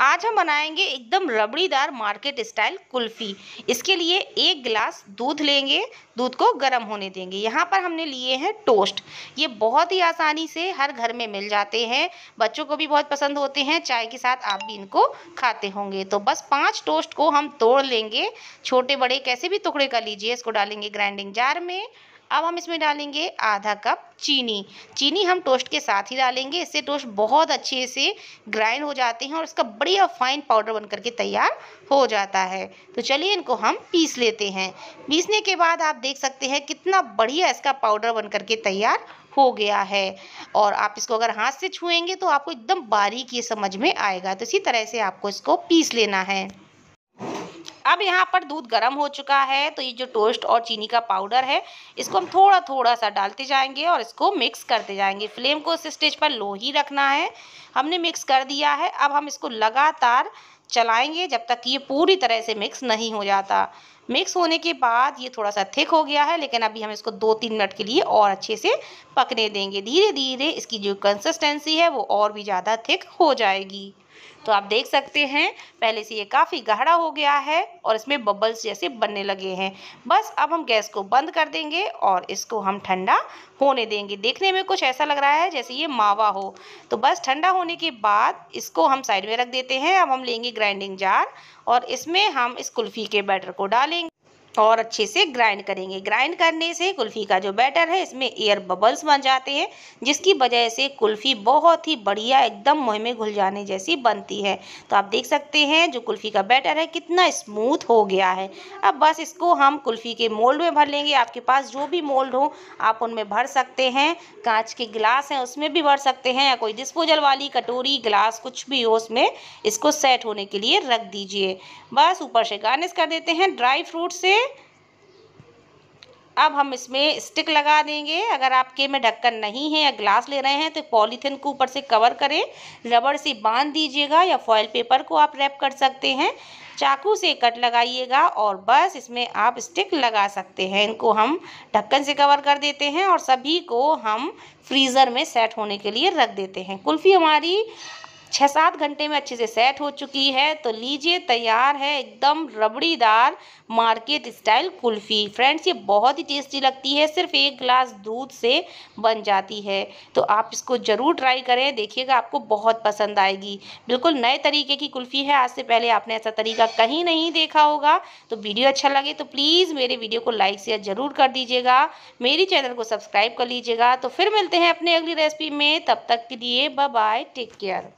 आज हम बनाएंगे एकदम रबड़ीदार मार्केट स्टाइल कुल्फ़ी इसके लिए एक गिलास दूध लेंगे दूध को गर्म होने देंगे यहाँ पर हमने लिए हैं टोस्ट ये बहुत ही आसानी से हर घर में मिल जाते हैं बच्चों को भी बहुत पसंद होते हैं चाय के साथ आप भी इनको खाते होंगे तो बस पाँच टोस्ट को हम तोड़ लेंगे छोटे बड़े कैसे भी टुकड़े कर लीजिए इसको डालेंगे ग्राइंडिंग जार में अब हम इसमें डालेंगे आधा कप चीनी चीनी हम टोस्ट के साथ ही डालेंगे इससे टोस्ट बहुत अच्छे से ग्राइंड हो जाते हैं और इसका बढ़िया फाइन पाउडर बन करके तैयार हो जाता है तो चलिए इनको हम पीस लेते हैं पीसने के बाद आप देख सकते हैं कितना बढ़िया इसका पाउडर बन करके तैयार हो गया है और आप इसको अगर हाथ से छुएंगे तो आपको एकदम बारीक ये समझ में आएगा तो इसी तरह से आपको इसको पीस लेना है अब यहाँ पर दूध गर्म हो चुका है तो ये जो टोस्ट और चीनी का पाउडर है इसको हम थोड़ा थोड़ा सा डालते जाएंगे और इसको मिक्स करते जाएंगे फ्लेम को इस स्टेज पर लो ही रखना है हमने मिक्स कर दिया है अब हम इसको लगातार चलाएंगे जब तक ये पूरी तरह से मिक्स नहीं हो जाता मिक्स होने के बाद ये थोड़ा सा थिक हो गया है लेकिन अभी हम इसको दो तीन मिनट के लिए और अच्छे से पकने देंगे धीरे धीरे इसकी जो कंसिस्टेंसी है वो और भी ज़्यादा थिक हो जाएगी तो आप देख सकते हैं पहले से ये काफ़ी गहरा हो गया है और इसमें बबल्स जैसे बनने लगे हैं बस अब हम गैस को बंद कर देंगे और इसको हम ठंडा होने देंगे देखने में कुछ ऐसा लग रहा है जैसे ये मावा हो तो बस ठंडा होने के बाद इसको हम साइड में रख देते हैं अब हम लेंगे ग्राइंडिंग जार और इसमें हम इस कुल्फ़ी के बैटर को डालेंगे और अच्छे से ग्राइंड करेंगे ग्राइंड करने से कुल्फ़ी का जो बैटर है इसमें एयर बबल्स बन जाते हैं जिसकी वजह से कुल्फ़ी बहुत ही बढ़िया एकदम मुँह में घुल जाने जैसी बनती है तो आप देख सकते हैं जो कुल्फ़ी का बैटर है कितना स्मूथ हो गया है अब बस इसको हम कुल्फ़ी के मोल्ड में भर लेंगे आपके पास जो भी मोल्ड हो आप उनमें भर सकते हैं कांच के गिलास हैं उसमें भी भर सकते हैं या कोई डिस्पोजल वाली कटोरी गिलास कुछ भी हो उसमें इसको सेट होने के लिए रख दीजिए बस ऊपर से गार्निश कर देते हैं ड्राई फ्रूट से अब हम इसमें स्टिक लगा देंगे अगर आपके में ढक्कन नहीं है या ग्लास ले रहे हैं तो पॉलीथिन को ऊपर से कवर करें रबड़ से बांध दीजिएगा या फॉयल पेपर को आप रैप कर सकते हैं चाकू से कट लगाइएगा और बस इसमें आप स्टिक लगा सकते हैं इनको हम ढक्कन से कवर कर देते हैं और सभी को हम फ्रीज़र में सेट होने के लिए रख देते हैं कुल्फ़ी हमारी छः सात घंटे में अच्छे से सेट हो चुकी है तो लीजिए तैयार है एकदम रबड़ीदार मार्केट स्टाइल कुल्फ़ी फ्रेंड्स ये बहुत ही टेस्टी लगती है सिर्फ एक गिलास दूध से बन जाती है तो आप इसको ज़रूर ट्राई करें देखिएगा आपको बहुत पसंद आएगी बिल्कुल नए तरीके की कुल्फ़ी है आज से पहले आपने ऐसा तरीका कहीं नहीं देखा होगा तो वीडियो अच्छा लगे तो प्लीज़ मेरे वीडियो को लाइक शेयर ज़रूर कर दीजिएगा मेरी चैनल को सब्सक्राइब कर लीजिएगा तो फिर मिलते हैं अपने अगली रेसिपी में तब तक के लिए बाय टेक केयर